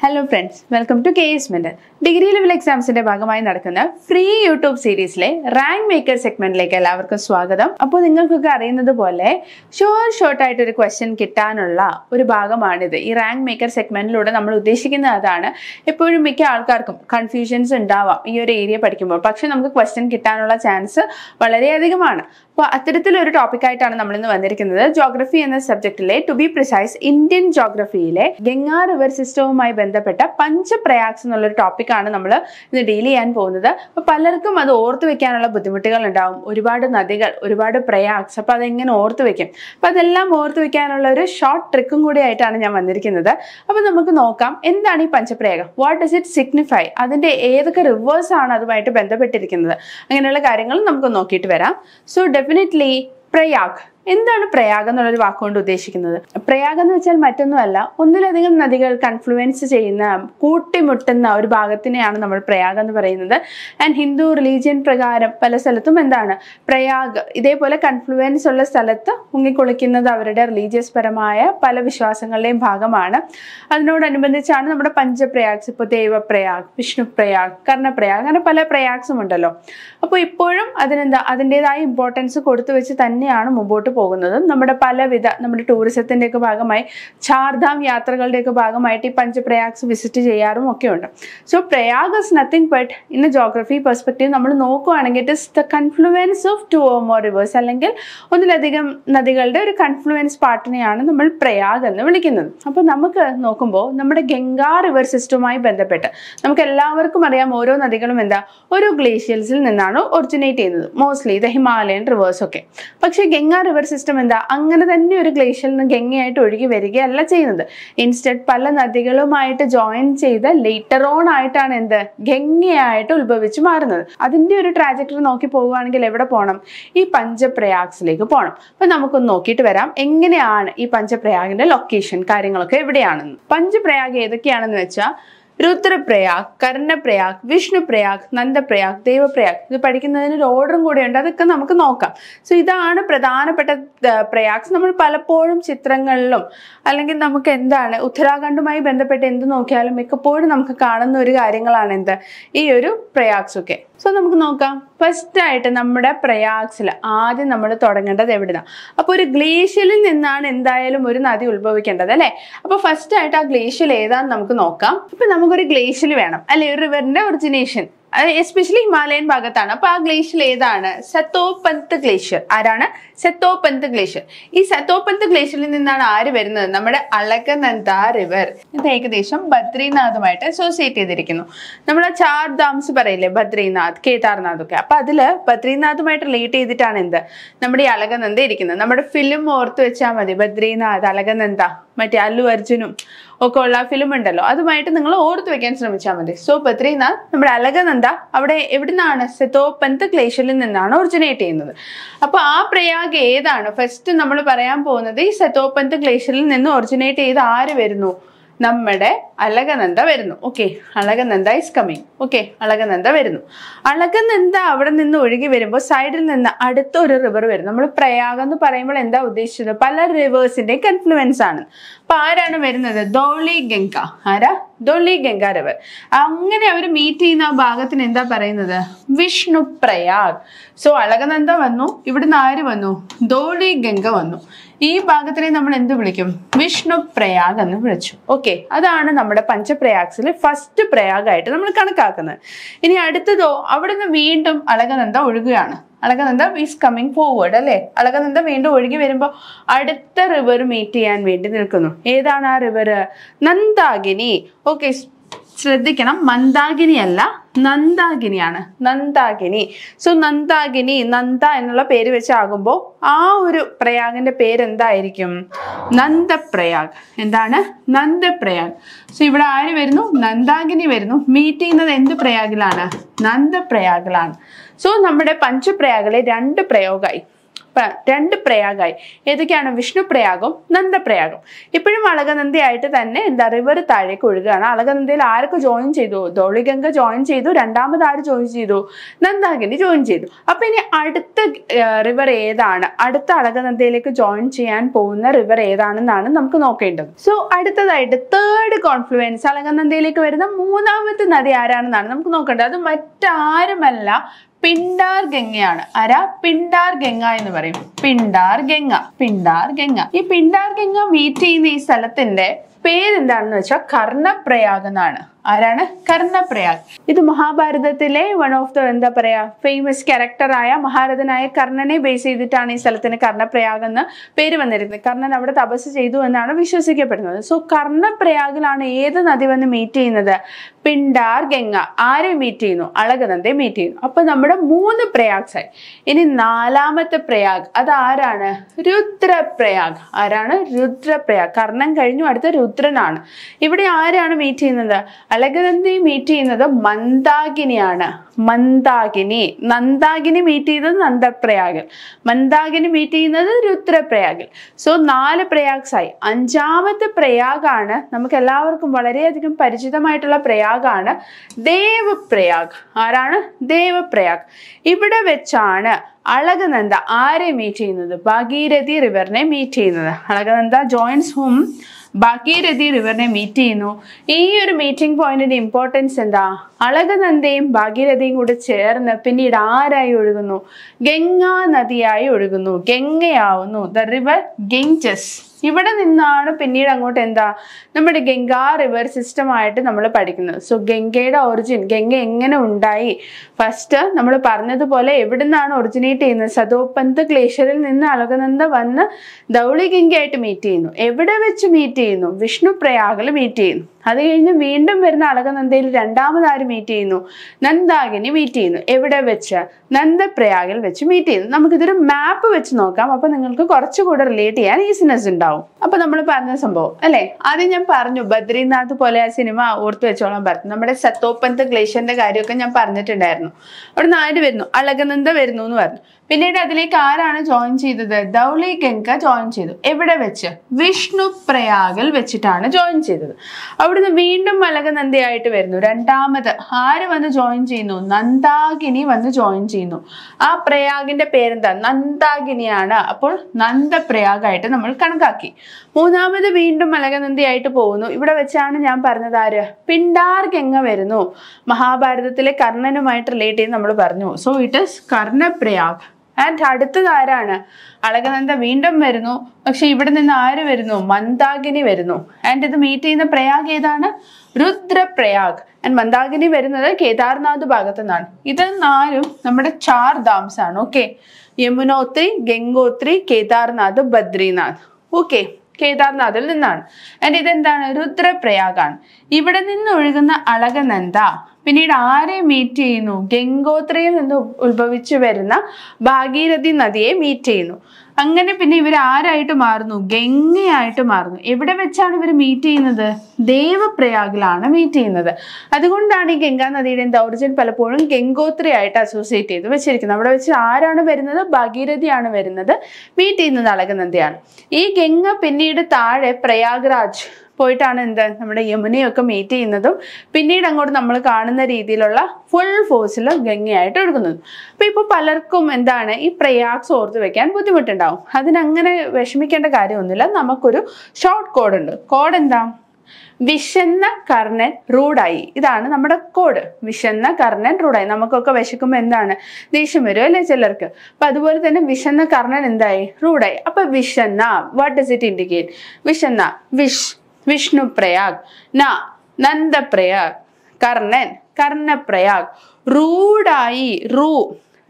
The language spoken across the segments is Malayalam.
hello friends welcome to K S mentor degree level എക്സാംസിന്റെ ഭാഗമായി നടക്കുന്ന ഫ്രീ യൂട്യൂബ് സീരീസിലെ റാങ്ക് മേക്കർ സെഗ്മെന്റിലേക്ക് എല്ലാവർക്കും സ്വാഗതം അപ്പോൾ നിങ്ങൾക്കൊക്കെ അറിയുന്നത് പോലെ ഷോർ ഷോർട്ട് ആയിട്ട് ഒരു ക്വസ്റ്റ്യൻ കിട്ടാനുള്ള ഒരു ഭാഗമാണിത് ഈ റാങ്ക് മേക്കർ സെഗ്മെന്റിലൂടെ നമ്മൾ ഉദ്ദേശിക്കുന്നത് അതാണ് എപ്പോഴും മിക്ക ആൾക്കാർക്കും കൺഫ്യൂഷൻസ് ഉണ്ടാവാം ഈ ഒരു ഏരിയ പഠിക്കുമ്പോൾ പക്ഷെ നമുക്ക് ക്വസ്റ്റ്യൻ കിട്ടാനുള്ള ചാൻസ് വളരെയധികമാണ് അപ്പോൾ അത്തരത്തിലൊരു ടോപ്പിക്കായിട്ടാണ് നമ്മളിന്ന് വന്നിരിക്കുന്നത് ജോഗ്രഫി എന്ന സബ്ജക്റ്റിലെ ടു ബി പ്രിസൈസ് ഇന്ത്യൻ ജോഗ്രഫിയിലെ ഗംഗാ റിവർ സിസ്റ്റവുമായി ബന്ധപ്പെട്ട പഞ്ചപ്രയാക്സ് എന്നുള്ളൊരു ടോപ്പിക്കാണ് നമ്മൾ ഇന്ന് ഡീൽ ചെയ്യാൻ പോകുന്നത് അപ്പോൾ പലർക്കും അത് ഓർത്ത് വെക്കാനുള്ള ബുദ്ധിമുട്ടുകൾ ഉണ്ടാവും ഒരുപാട് നദികൾ ഒരുപാട് പ്രയാക്സ് അപ്പോൾ അതെങ്ങനെ ഓർത്ത് വെക്കും അപ്പോൾ അതെല്ലാം ഓർത്ത് വെക്കാനുള്ള ഒരു ഷോർട്ട് ട്രിക്കും കൂടി ആയിട്ടാണ് ഞാൻ വന്നിരിക്കുന്നത് അപ്പോൾ നമുക്ക് നോക്കാം എന്താണ് ഈ പഞ്ചപ്രയാഗം വാട്ട് ഇസ് ഇറ്റ് സിഗ്നിഫൈ അതിൻ്റെ ഏതൊക്കെ റിവേഴ്സ് ആണ് അതുമായിട്ട് ബന്ധപ്പെട്ടിരിക്കുന്നത് അങ്ങനെയുള്ള കാര്യങ്ങൾ നമുക്ക് നോക്കിയിട്ട് വരാം സോ ഡെഫിനറ്റ്ലി പ്രയാഗ് എന്താണ് പ്രയാഗം എന്നുള്ളൊരു വാക്കുകൊണ്ട് ഉദ്ദേശിക്കുന്നത് പ്രയാഗം എന്ന് വെച്ചാൽ മറ്റൊന്നുമല്ല ഒന്നിലധികം നദികൾ കൺഫ്ലുവൻസ് ചെയ്യുന്ന കൂട്ടിമുട്ടുന്ന ഒരു ഭാഗത്തിനെയാണ് നമ്മൾ പ്രയാഗ് എന്ന് പറയുന്നത് ആൻഡ് ഹിന്ദു റിലീജിയൻ പ്രകാരം പല സ്ഥലത്തും എന്താണ് പ്രയാഗ് ഇതേപോലെ കൺഫ്ലുവൻസ് ഉള്ള സ്ഥലത്ത് മുങ്ങിക്കുളിക്കുന്നത് അവരുടെ റിലീജിയസ് പരമായ പല വിശ്വാസങ്ങളുടെയും ഭാഗമാണ് അതിനോടനുബന്ധിച്ചാണ് നമ്മുടെ പഞ്ചപ്രയാഗ്സ് ഇപ്പോൾ ദേവപ്രയാഗ് വിഷ്ണുപ്രയാഗ് കർണപ്രയാഗ് അങ്ങനെ പല പ്രയാഗ്സും ഉണ്ടല്ലോ അപ്പോൾ ഇപ്പോഴും അതിനെന്താ അതിൻ്റെതായ ഇമ്പോർട്ടൻസ് കൊടുത്തു വെച്ച് തന്നെയാണ് മുമ്പോട്ട് പോകുന്നതും നമ്മുടെ പലവിധ നമ്മുടെ ഒക്കെ ഭാഗമായി ചാർധാം ഒക്കെ ഭാഗമായിട്ട് ഈ പഞ്ചപ്രയാഗ്സ് വിസിറ്റ് ചെയ്യാറും ഒക്കെ ഉണ്ട് so Prayag is nothing but in a geography perspective നമ്മൾ നോക്കുകയാണെങ്കിൽ it is the confluence of two or more rivers അല്ലെങ്കിൽ ഒന്നിലധികം നദികളുടെ ഒരു കൺഫ്ലുവൻസ് പാർട്ടിനെയാണ് നമ്മൾ പ്രയാഗ് എന്ന് വിളിക്കുന്നത് അപ്പോൾ നമുക്ക് നോക്കുമ്പോൾ നമ്മുടെ ഗംഗാ റിവർ സിസ്റ്റവുമായി ബന്ധപ്പെട്ട് നമുക്ക് എല്ലാവർക്കും അറിയാം ഓരോ നദികളും എന്താ ഓരോ ഗ്ലേഷ്യൽസിൽ നിന്നാണ് ഒറിജിനേറ്റ് ചെയ്യുന്നത് മോസ്റ്റ്ലി ദ ഹിമാലയൻ റിവേഴ്സ് ഒക്കെ പക്ഷേ ഗംഗാ റിവർ സിസ്റ്റം എന്താ അങ്ങനെ തന്നെ ഒരു ഗ്ലേഷ്യറിൽ നിന്ന് ഗംഗയായിട്ട് ഒഴുകി വരികയല്ല ചെയ്യുന്നത് ഇൻസ്റ്റഡ് പല നദികളുമായിട്ട് ജോയിൻ ചെയ്ത് ലേറ്റർ ഓൺ ആയിട്ടാണ് എന്ത് ഗംഗയായിട്ട് ഉത്ഭവിച്ചു മാറുന്നത് അതിൻ്റെ ഒരു ട്രാജക്ടറി നോക്കി പോവുകയാണെങ്കിൽ എവിടെ പോകണം ഈ പഞ്ചപ്രയാഗ്സിലേക്ക് പോകണം അപ്പൊ നമുക്കൊന്ന് നോക്കിയിട്ട് വരാം എങ്ങനെയാണ് ഈ പഞ്ചപ്രയാഗിന്റെ ലൊക്കേഷൻ കാര്യങ്ങളൊക്കെ എവിടെയാണെന്ന് പഞ്ചപ്രയാഗ് ഏതൊക്കെയാണെന്ന് വെച്ചാൽ രുദ്രപ്രയാഗ് കർണപ്രയാഗ് വിഷ്ണുപ്രയാഗ് നന്ദപ്രയാഗ് ദേവപ്രയാഗ് ഇത് പഠിക്കുന്നതിന് ഒരു ഓർഡറും കൂടെയുണ്ട് അതൊക്കെ നമുക്ക് നോക്കാം സോ ഇതാണ് പ്രധാനപ്പെട്ട പ്രയാഗ്സ് നമ്മൾ പലപ്പോഴും ചിത്രങ്ങളിലും അല്ലെങ്കിൽ നമുക്ക് എന്താണ് ഉത്തരാഖണ്ഡുമായി ബന്ധപ്പെട്ട് എന്ത് നോക്കിയാലും മിക്കപ്പോഴും നമുക്ക് കാണുന്ന ഒരു കാര്യങ്ങളാണ് എന്ത് ഈ ഒരു പ്രയാഗ്സ് ഒക്കെ സോ നമുക്ക് നോക്കാം ഫസ്റ്റായിട്ട് നമ്മുടെ പ്രയാഗ്സിൽ ആദ്യം നമ്മൾ തുടങ്ങേണ്ടത് എവിടെയാണ് അപ്പോൾ ഒരു ഗ്ലേഷ്യലിൽ നിന്നാണ് എന്തായാലും ഒരു നദി ഉത്ഭവിക്കേണ്ടത് അല്ലേ അപ്പോൾ ഫസ്റ്റായിട്ട് ആ ഗ്ലേഷ്യൽ ഏതാന്ന് നമുക്ക് നോക്കാം ഇപ്പം നമുക്കൊരു ഗ്ലേഷ്യൽ വേണം അല്ലേ ഒരു റിവറിൻ്റെ ഒറിജിനേഷൻ എസ്പെഷ്യലി ഹിമാലയൻ ഭാഗത്താണ് അപ്പോൾ ആ ഗ്ലേഷ്യർ ഏതാണ് സത്തോപന്ത് ഗ്ലേഷ്യർ ആരാണ് സത്തോപന്ത് ഗ്ലേഷ്യർ ഈ സത്തോപന്ത് ഗ്ലേഷ്യറിൽ നിന്നാണ് ആര് വരുന്നത് നമ്മുടെ അളകനന്ദ റിവർ ഇത് ഏകദേശം ബദ്രീനാഥുമായിട്ട് അസോസിയേറ്റ് ചെയ്തിരിക്കുന്നു നമ്മുടെ ചാർ ഡാംസ് പറയില്ലേ ബദ്രീനാഥ് കേദാർനാഥ് ഒക്കെ അപ്പൊ അതില് ബദ്രീനാഥുമായിട്ട് റിലേറ്റ് ചെയ്തിട്ടാണ് എന്ത് നമ്മുടെ ഈ അളകനന്ദ ഇരിക്കുന്നത് നമ്മുടെ ഫിലിം ഓർത്ത് വെച്ചാൽ മതി ബദ്രീനാഥ് അളകനന്ദ മറ്റേ അല്ലു അർജുനും ഒക്കെ ഉള്ള ഫിലിം ഉണ്ടല്ലോ അതുമായിട്ട് നിങ്ങൾ ഓർത്ത് വെക്കാൻ ശ്രമിച്ചാൽ മതി സോ ബദ്രീനാഥ് നമ്മുടെ അലകനന്ദ അവിടെ എവിടുന്നാണ് സെത്തോ ഗ്ലേഷ്യറിൽ നിന്നാണ് ഒറിജിനേറ്റ് ചെയ്യുന്നത് അപ്പോൾ ആ പ്രയാഗ് ഏതാണ് ഫസ്റ്റ് നമ്മൾ പറയാൻ പോകുന്നത് ഈ സെത്തോ ഗ്ലേഷ്യറിൽ നിന്ന് ഒറിജിനേറ്റ് ചെയ്ത് ആര് വരുന്നു നമ്മുടെ അളകനന്ദ വരുന്നു okay Alaknanda is coming okay Alaknanda വരുന്നു അളകനന്ദ അവിടെ നിന്ന് ഒഴുകി വരുമ്പോൾ സൈഡിൽ നിന്ന് അടുത്ത ഒരു റിവർ വരും നമ്മൾ പ്രയാഗം എന്ന് പറയുമ്പോൾ എന്താ ഉദ്ദേശിച്ചത് പല റിവേഴ്സിന്റെ കൺഫ്ലുവൻസ് ആണ് അപ്പൊ ആരാണ് വരുന്നത് ധോളി ഗംഗ ആരാ ഡൊള്ളി ഗംഗാരവർ അങ്ങനെ അവർ മീറ്റ് ചെയ്യുന്ന ആ ഭാഗത്തിന് എന്താ പറയുന്നത് വിഷ്ണു പ്രയാഗ് സോ അളകനന്ദ വന്നു ഇവിടുന്ന് ആര് വന്നു ധോളി ഗംഗ വന്നു ഈ ഭാഗത്തിനെ നമ്മൾ എന്ത് വിളിക്കും വിഷ്ണു പ്രയാഗ് എന്ന് വിളിച്ചു ഓക്കെ അതാണ് നമ്മുടെ പഞ്ചപ്രയാഗ്സിലെ ഫസ്റ്റ് പ്രയാഗായിട്ട് നമ്മൾ കണക്കാക്കുന്നത് ഇനി അടുത്തതോ അവിടുന്ന് വീണ്ടും അളകനന്ദ ഒഴുകുകയാണ് അളകനന്ദ ഈസ് കമ്മിങ് ഫോർവേഡ് അല്ലേ അളകനന്ദ വീണ്ടും ഒഴുകി വരുമ്പോൾ അടുത്ത റിവർ മീറ്റ് ചെയ്യാൻ വേണ്ടി നിൽക്കുന്നു ഏതാണ് ആ റിവർ നന്ദാഗിനി ഓക്കെ ശ്രദ്ധിക്കണം മന്ദാഗിനി അല്ല നന്ദാഗിനിയാണ് നന്ദാഗിനി സോ നന്ദാഗിനി നന്ദ എന്നുള്ള പേര് വെച്ചാകുമ്പോൾ ആ ഒരു പ്രയാഗിന്റെ പേരെന്തായിരിക്കും നന്ദപ്രയാഗ് എന്താണ് നന്ദപ്രയാഗ് സോ ഇവിടെ ആര് വരുന്നു നന്ദാഗിനി വരുന്നു മീറ്റ് ചെയ്യുന്നത് എന്ത് പ്രയാഗിലാണ് നന്ദപ്രയാഗിലാണ് സോ നമ്മുടെ പഞ്ചപ്രയാഗിലെ രണ്ട് പ്രയോഗമായി രണ്ട് പ്രയാഗമായി ഏതൊക്കെയാണ് വിഷ്ണു പ്രയാഗും നന്ദപ്രയാഗും ഇപ്പോഴും അളകനന്ദയായിട്ട് തന്നെ എന്താ റിവർ താഴേക്ക് ഒഴുകുകയാണ് അളകനന്ദിയിൽ ആർക്ക് ജോയിൻ ചെയ്തു ധോളിഗംഗ ജോയിൻ ചെയ്തു രണ്ടാമത് ആര് ജോയിൻ ചെയ്തു നന്ദാഗിനി ജോയിൻ ചെയ്തു അപ്പൊ ഇനി അടുത്ത റിവർ ഏതാണ് അടുത്ത അളകനന്ദിയിലേക്ക് ജോയിൻ ചെയ്യാൻ പോകുന്ന റിവർ ഏതാണെന്നാണ് നമുക്ക് നോക്കേണ്ടത് സോ അടുത്തതായിട്ട് തേർഡ് കോൺഫ്ലുവൻസ് അളകനന്ദിയിലേക്ക് വരുന്ന മൂന്നാമത്തെ നദി ആരാണെന്നാണ് നമുക്ക് നോക്കേണ്ടത് അത് മറ്റാരുമല്ല പിണ്ടാർ ഗംഗയാണ് ആരാ പിണ്ടാർ ഗംഗ എന്ന് പറയും പിണ്ടാർ ഗംഗ പിണ്ടാർ ഗംഗ ഈ പിണ്ടാർ ഗംഗ മീറ്റ് ചെയ്യുന്ന ഈ സ്ഥലത്തിന്റെ പേരെന്താണെന്ന് വെച്ചാൽ കർണപ്രയാഗ് എന്നാണ് ആരാണ് കർണപ്രയാഗ് ഇത് മഹാഭാരതത്തിലെ വൺ ഓഫ് ദ എന്താ പറയാ ഫേമസ് ക്യാരക്ടറായ മഹാരഥനായ കർണനെ ബേസ് ചെയ്തിട്ടാണ് ഈ സ്ഥലത്തിന് കർണപ്രയാഗ് എന്ന് പേര് വന്നിരുന്നത് കർണൻ അവിടെ തപസ് ചെയ്തു എന്നാണ് വിശ്വസിക്കപ്പെടുന്നത് സോ കർണപ്രയാഗിലാണ് ഏത് നദി വന്ന് മീറ്റ് ചെയ്യുന്നത് പിണ്ടാർ ഗംഗ ആരെ മീറ്റ് ചെയ്യുന്നു അളകനന്ദയെ മീറ്റ് ചെയ്യുന്നു അപ്പൊ നമ്മുടെ മൂന്ന് പ്രയാഗ്സായി ഇനി നാലാമത്തെ പ്രയാഗ് അത് ആരാണ് രുദ്രപ്രയാഗ് ആരാണ് രുദ്രപ്രയാഗ് കർണൻ കഴിഞ്ഞു അടുത്ത രുദ്ര പുത്രനാണ് ഇവിടെ ആരാണ് മീറ്റ് ചെയ്യുന്നത് അലകനന്ദയെ മീറ്റ് ചെയ്യുന്നത് മന്ദാകിനിയാണ് മന്ദാകിനി നന്ദാകിനി മീറ്റ് ചെയ്തത് നന്ദപ്രയാഗിൽ മന്ദാകിനി മീറ്റ് ചെയ്യുന്നത് രുദ്രപ്രയാഗിൽ സോ നാല് പ്രയാഗ്സായി അഞ്ചാമത്തെ പ്രയാഗാണ് നമുക്ക് എല്ലാവർക്കും വളരെയധികം പരിചിതമായിട്ടുള്ള പ്രയാഗാണ് ദേവപ്രയാഗ് ആരാണ് ദേവപ്രയാഗ് ഇവിടെ വെച്ചാണ് അളകനന്ദ ആരെ മീറ്റ് ചെയ്യുന്നത് ഭാഗീരഥി റിവറിനെ മീറ്റ് ചെയ്യുന്നത് അളകനന്ദ ജോയിൻസ് ഹും ഭാഗ്യരഥി റിവറിനെ മീറ്റ് ചെയ്യുന്നു ഈ ഒരു മീറ്റിംഗ് പോയിന്റിന്റെ ഇമ്പോർട്ടൻസ് എന്താ അളകനന്ദയും ഭാഗ്യരഥയും കൂടെ ചേർന്ന് പിന്നീട് ആരായി ഒഴുകുന്നു ഗംഗാ നദിയായി ഒഴുകുന്നു ഗംഗയാവുന്നു ദ റിവർ ഗെങ്ചസ് ഇവിടെ നിന്നാണ് പിന്നീട് അങ്ങോട്ട് എന്താ നമ്മുടെ ഗംഗാ റിവർ സിസ്റ്റമായിട്ട് നമ്മൾ പഠിക്കുന്നത് സോ ഗംഗയുടെ ഒറിജിൻ ഗംഗ എങ്ങനെ ഉണ്ടായി ഫസ്റ്റ് നമ്മൾ പറഞ്ഞതുപോലെ എവിടെ നിന്നാണ് ഒറിജിനേറ്റ് ചെയ്യുന്നത് സദോപന്ത് ഗ്ലേഷ്യറിൽ നിന്ന് അലകനന്ദ വന്ന് ധൗളി ഗംഗയായിട്ട് മീറ്റ് ചെയ്യുന്നു എവിടെ വെച്ച് മീറ്റ് ചെയ്യുന്നു വിഷ്ണു പ്രയാഗിൽ മീറ്റ് ചെയ്യുന്നു അത് കഴിഞ്ഞ് വീണ്ടും വരുന്ന അളകനന്ദയിൽ രണ്ടാമതാര് മീറ്റ് ചെയ്യുന്നു നന്ദാകിനി മീറ്റ് ചെയ്യുന്നു എവിടെ വെച്ച് നന്ദപ്രയാഗിൽ വെച്ച് മീറ്റ് ചെയ്യുന്നു നമുക്കിതൊരു മാപ്പ് വെച്ച് നോക്കാം അപ്പോൾ നിങ്ങൾക്ക് കുറച്ചുകൂടെ റിലേറ്റ് ചെയ്യാൻ ഈസിനെസ് ഉണ്ടാവും ഉണ്ടാവും അപ്പൊ നമ്മൾ പറഞ്ഞ സംഭവം അല്ലെ ആദ്യം ഞാൻ പറഞ്ഞു ബദ്രീനാഥ് പോലെ ആ സിനിമ ഓർത്തു വെച്ചോളാൻ പറഞ്ഞു നമ്മുടെ സത്തോപ്പന്ത് ഗ്ലേഷ്യന്റെ കാര്യമൊക്കെ ഞാൻ പറഞ്ഞിട്ടുണ്ടായിരുന്നു അവിടെ നാട് വരുന്നു അളകനന്ദ വരുന്നു എന്ന് പറഞ്ഞു പിന്നീട് അതിലേക്ക് ആരാണ് ജോയിൻ ചെയ്തത് ദൗളി ഗംഗ ജോയിൻ ചെയ്തു എവിടെ വെച്ച് വിഷ്ണു പ്രയാഗിൽ വെച്ചിട്ടാണ് ജോയിൻ ചെയ്തത് അവിടുന്ന് വീണ്ടും മലക നന്ദിയായിട്ട് വരുന്നു രണ്ടാമത് ആര് വന്ന് ജോയിൻ ചെയ്യുന്നു നന്ദാകിനി വന്ന് ജോയിൻ ചെയ്യുന്നു ആ പ്രയാഗിന്റെ പേരെന്താ നന്ദാകിനിയാണ് അപ്പോൾ നന്ദപ്രയാഗായിട്ട് നമ്മൾ കണക്കാക്കി മൂന്നാമത് വീണ്ടും മലക നന്ദിയായിട്ട് പോകുന്നു ഇവിടെ വെച്ചാണ് ഞാൻ പറഞ്ഞത് ആര് പിണ്ടാർ ഗംഗ വരുന്നു മഹാഭാരതത്തിലെ കർണനുമായിട്ട് റിലേറ്റ് ചെയ്ത് നമ്മൾ പറഞ്ഞു so it is Karnaprayag and അടുത്തത് ആരാണ് അളകനന്ദ വീണ്ടും വരുന്നു പക്ഷെ ഇവിടെ നിന്ന് ആര് വരുന്നു മന്ദാഗിനി വരുന്നു ആൻഡ് ഇത് മീറ്റ് ചെയ്യുന്ന പ്രയാഗ് ഏതാണ് രുദ്രപ്രയാഗ് ആൻഡ് മന്ദാഗിനി വരുന്നത് കേദാർനാഥ് ഭാഗത്തു നിന്നാണ് ഇത് നാലും നമ്മുടെ ചാർ ധാംസ് ആണ് ഓക്കെ യമുനോത്രി ഗംഗോത്രി കേദാർനാഥ് ബദ്രിനാഥ് ഓക്കെ കേദാർനാഥിൽ നിന്നാണ് ആൻഡ് ഇതെന്താണ് രുദ്രപ്രയാഗാണ് ഇവിടെ നിന്ന് ഒഴുകുന്ന അളകനന്ദ പിന്നീട് ആരെ മീറ്റ് ചെയ്യുന്നു ഗംഗോത്രയിൽ നിന്ന് ഉത്ഭവിച്ചു വരുന്ന ഭാഗീരഥി നദിയെ മീറ്റ് ചെയ്യുന്നു അങ്ങനെ പിന്നെ ഇവർ ആരായിട്ട് മാറുന്നു ഗംഗയായിട്ട് മാറുന്നു എവിടെ വെച്ചാണ് ഇവർ മീറ്റ് ചെയ്യുന്നത് ദേവപ്രയാഗിലാണ് മീറ്റ് ചെയ്യുന്നത് അതുകൊണ്ടാണ് ഈ ഗംഗാ നദിയുടെ ദൗർജൻ പലപ്പോഴും ഗംഗോത്രയായിട്ട് അസോസിയേറ്റ് ചെയ്ത് വെച്ചിരിക്കുന്നത് അവിടെ വെച്ച് ആരാണ് വരുന്നത് ഭാഗീരഥിയാണ് വരുന്നത് മീറ്റ് ചെയ്യുന്നത് അളകനന്ദയാണ് ഈ ഗംഗ പിന്നീട് താഴെ പ്രയാഗ്രാജ് പോയിട്ടാണ് എന്ത് നമ്മുടെ യമുനയൊക്കെ മീറ്റ് ചെയ്യുന്നതും പിന്നീട് അങ്ങോട്ട് നമ്മൾ കാണുന്ന രീതിയിലുള്ള ഫുൾ ഫോഴ്സിൽ ഗംഗയായിട്ട് ഒഴുകുന്നതും അപ്പോൾ ഇപ്പൊ പലർക്കും എന്താണ് ഈ പ്രയാസ് ഓർത്ത് വെക്കാൻ ബുദ്ധിമുട്ടുണ്ടാവും അതിനങ്ങനെ വിഷമിക്കേണ്ട കാര്യമൊന്നുമില്ല നമുക്കൊരു ഷോർട്ട് കോഡ് ഉണ്ട് കോഡ് എന്താ വിശന്ന കർണൻ റൂഡായി ഇതാണ് നമ്മുടെ കോഡ് വിശന്ന കർണൻ റൂഡായി നമുക്കൊക്കെ വിശക്കുമ്പോൾ എന്താണ് ദേഷ്യം വരും അല്ലേ ചിലർക്ക് അപ്പൊ അതുപോലെ തന്നെ വിശന്ന കർണൻ എന്തായി റൂഡായി അപ്പൊ വിശന്ന വാട്ട് ഡസ് ഇറ്റ് ഇൻഡിക്കേറ്റ് വിശന്ന വിഷ് വിഷ്ണുപ്രയാഗ് ന നന്ദപ്രയാഗ് കർണൻ കർണപ്രയാഗ് റൂഡായി റൂ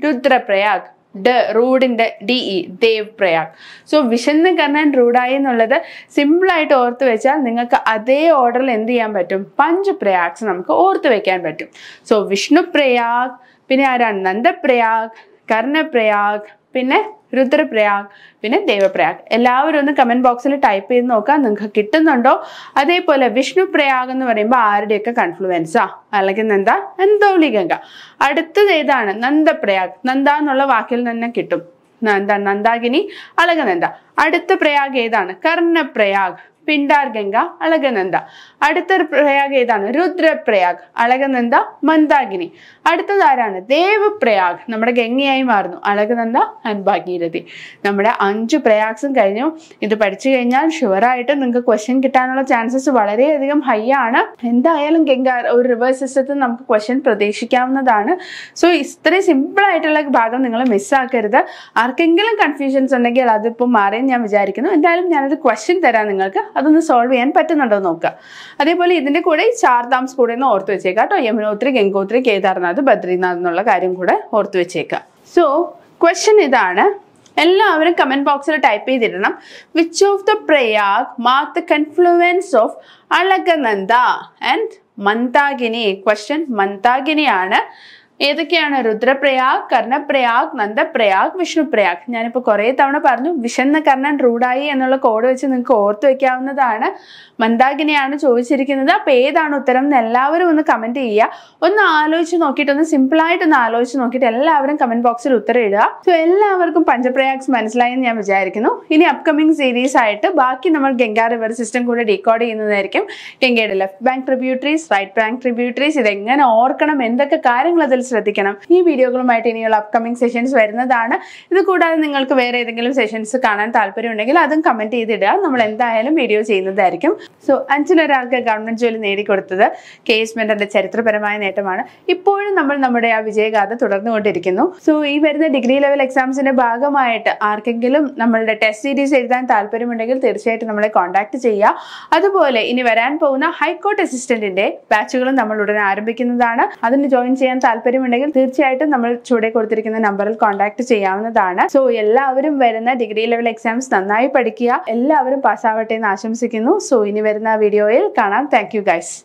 രുദ്രപ്രയാഗ് ഡ റൂഡിന്റെ ഡി ഇ ദേവ് പ്രയാഗ് സോ വിശന്ന് കർണൻ റൂഡായി എന്നുള്ളത് സിമ്പിളായിട്ട് ഓർത്ത് വെച്ചാൽ നിങ്ങൾക്ക് അതേ ഓർഡറിൽ എന്ത് ചെയ്യാൻ പറ്റും പഞ്ച് പ്രയാഗ്സ് നമുക്ക് ഓർത്ത് വെക്കാൻ പറ്റും സോ വിഷ്ണു പ്രയാഗ് പിന്നെ ആരാണ് നന്ദപ്രയാഗ് കർണപ്രയാഗ് പിന്നെ രുദ്രപ്രയാഗ് പിന്നെ ദേവപ്രയാഗ് എല്ലാവരും ഒന്ന് കമൻറ്റ് ബോക്സിൽ ടൈപ്പ് ചെയ്ത് നോക്കുക നിങ്ങൾക്ക് കിട്ടുന്നുണ്ടോ അതേപോലെ വിഷ്ണു പ്രയാഗ് എന്ന് പറയുമ്പോൾ ആരുടെയൊക്കെ കൺഫ്ലുവൻസാ അല്ലെങ്കിൽ നന്ദ നന്ദോലി ഗംഗ അടുത്തത് ഏതാണ് നന്ദപ്രയാഗ് നന്ദ എന്നുള്ള വാക്കിൽ തന്നെ കിട്ടും നന്ദ നന്ദാകിനി അളകനന്ദ അടുത്ത പ്രയാഗ് ഏതാണ് കർണപ്രയാഗ് പിണ്ടാർഗംഗ അളകനന്ദ അടുത്തൊരു പ്രയാഗ് ഏതാണ് രുദ്രപ്രയാഗ് അളകനന്ദ മന്ദാകിനി അടുത്തത് ആരാണ് ദേവപ്രയാഗ് നമ്മുടെ ഗംഗയായി മാറുന്നു അളകനന്ദ ആൻഡ് ഭാഗീരഥി നമ്മുടെ അഞ്ച് പ്രയാഗ്സും കഴിഞ്ഞു ഇത് പഠിച്ചു കഴിഞ്ഞാൽ ഷുവറായിട്ട് നിങ്ങൾക്ക് ക്വസ്റ്റ്യൻ കിട്ടാനുള്ള ചാൻസസ് വളരെയധികം ഹൈ ആണ് എന്തായാലും ഗംഗ ഒരു റിവേഴ്സ് സിസ്റ്റത്തിൽ നമുക്ക് ക്വസ്റ്റ്യൻ പ്രതീക്ഷിക്കാവുന്നതാണ് സോ ഇത്രയും സിമ്പിൾ ആയിട്ടുള്ള ഭാഗം നിങ്ങൾ മിസ്സാക്കരുത് ആർക്കെങ്കിലും കൺഫ്യൂഷൻസ് ഉണ്ടെങ്കിൽ അതിപ്പോൾ മാറിയെന്ന് ഞാൻ വിചാരിക്കുന്നു എന്തായാലും ഞാനത് ക്വസ്റ്റ്യൻ തരാം നിങ്ങൾക്ക് അതൊന്ന് സോൾവ് ചെയ്യാൻ പറ്റുന്നുണ്ടോ നോക്കുക അതേപോലെ ഇതിൻ്റെ കൂടെ ഈ ചാർധാംസ് കൂടെ ഒന്ന് ഓർത്ത് വെച്ചേക്കാം കേട്ടോ യമുനോത്രി ഗംഗോത്രി കേദാർനാഥ് ബദ്രീനാഥ് എന്നുള്ള കാര്യം കൂടെ ഓർത്ത് വെച്ചേക്കാം സോ ക്വസ്റ്റ്യൻ ഇതാണ് എല്ലാവരും കമൻറ്റ് ബോക്സിൽ ടൈപ്പ് ചെയ്തിടണം which of the Prayag mark the confluence of Alaknanda and Mandakini question മന്താഗിനിയാണ് ഏതൊക്കെയാണ് രുദ്രപ്രയാഗ് കർണപ്രയാഗ് നന്ദപ്രയാഗ് വിഷ്ണുപ്രയാഗ് ഞാനിപ്പോൾ കുറേ തവണ പറഞ്ഞു വിശന്ന കർണൻ റൂഡായി എന്നുള്ള കോഡ് വെച്ച് നിങ്ങൾക്ക് ഓർത്തു വെക്കാവുന്നതാണ് മന്ദാഗിനിയാണ് ചോദിച്ചിരിക്കുന്നത് അപ്പോൾ ഏതാണ് ഉത്തരം എന്ന് എല്ലാവരും ഒന്ന് കമൻറ്റ് ചെയ്യുക ഒന്ന് ആലോചിച്ച് നോക്കിയിട്ട് ഒന്ന് സിമ്പിളായിട്ട് ഒന്ന് ആലോചിച്ച് നോക്കിയിട്ട് എല്ലാവരും കമൻറ്റ് ബോക്സിൽ ഉത്തരം ഇടുക സോ എല്ലാവർക്കും പഞ്ചപ്രയാഗ്സ് മനസ്സിലായെന്ന് ഞാൻ വിചാരിക്കുന്നു ഇനി അപ്കമിങ് സീരീസ് ആയിട്ട് ബാക്കി നമ്മൾ ഗംഗാ റിവർ സിസ്റ്റം കൂടെ ഡീകോഡ് ചെയ്യുന്നതായിരിക്കും ഗംഗയുടെ left bank tributaries right bank tributaries ഇതെങ്ങനെ ഓർക്കണം എന്തൊക്കെ കാര്യങ്ങൾ അതിൽ ശ്രദ്ധിക്കണം ഈ വീഡിയോകളുമായിട്ട് ഇനിയുള്ള അപ്കമിംഗ് സെഷൻസ് വരുന്നതാണ് ഇത് കൂടാതെ നിങ്ങൾക്ക് വേറെ ഏതെങ്കിലും സെഷൻസ് കാണാൻ താല്പര്യമുണ്ടെങ്കിൽ അതും കമൻറ്റ് ചെയ്തിടുക നമ്മൾ എന്തായാലും വീഡിയോ ചെയ്യുന്നതായിരിക്കും സോ അഞ്ചിലൊരാൾക്ക് ഗവൺമെൻറ് ജോലി നേടിക്കൊടുത്തത് കെ എസ് മെൻ്റെ ചരിത്രപരമായ നേട്ടമാണ് ഇപ്പോഴും നമ്മൾ നമ്മുടെ ആ വിജയഗാഥ തുടർന്നുകൊണ്ടിരിക്കുന്നു സോ ഈ വരുന്ന ഡിഗ്രി ലെവൽ എക്സാംസിൻ്റെ ഭാഗമായിട്ട് ആർക്കെങ്കിലും നമ്മളുടെ ടെസ്റ്റ് സീരീസ് എഴുതാൻ താല്പര്യമുണ്ടെങ്കിൽ തീർച്ചയായിട്ടും നമ്മളെ കോൺടാക്ട് ചെയ്യുക അതുപോലെ ഇനി വരാൻ പോകുന്ന ഹൈക്കോർട്ട് അസിസ്റ്റന്റിന്റെ ബാച്ചുകളും നമ്മൾ ഉടനെ ആരംഭിക്കുന്നതാണ് അതിന് ജോയിൻ ചെയ്യാൻ താല്പര്യം താല്പര്യമുണ്ടെങ്കിൽ തീർച്ചയായിട്ടും നമ്മൾ ചൂടെ കൊടുത്തിരിക്കുന്ന നമ്പറിൽ കോൺടാക്ട് ചെയ്യാവുന്നതാണ് സോ എല്ലാവരും വരുന്ന ഡിഗ്രി ലെവൽ എക്സാംസ് നന്നായി പഠിക്കുക എല്ലാവരും പാസ്സാവട്ടെ എന്ന് ആശംസിക്കുന്നു സോ ഇനി വരുന്ന വീഡിയോയിൽ കാണാം താങ്ക് യു ഗൈസ്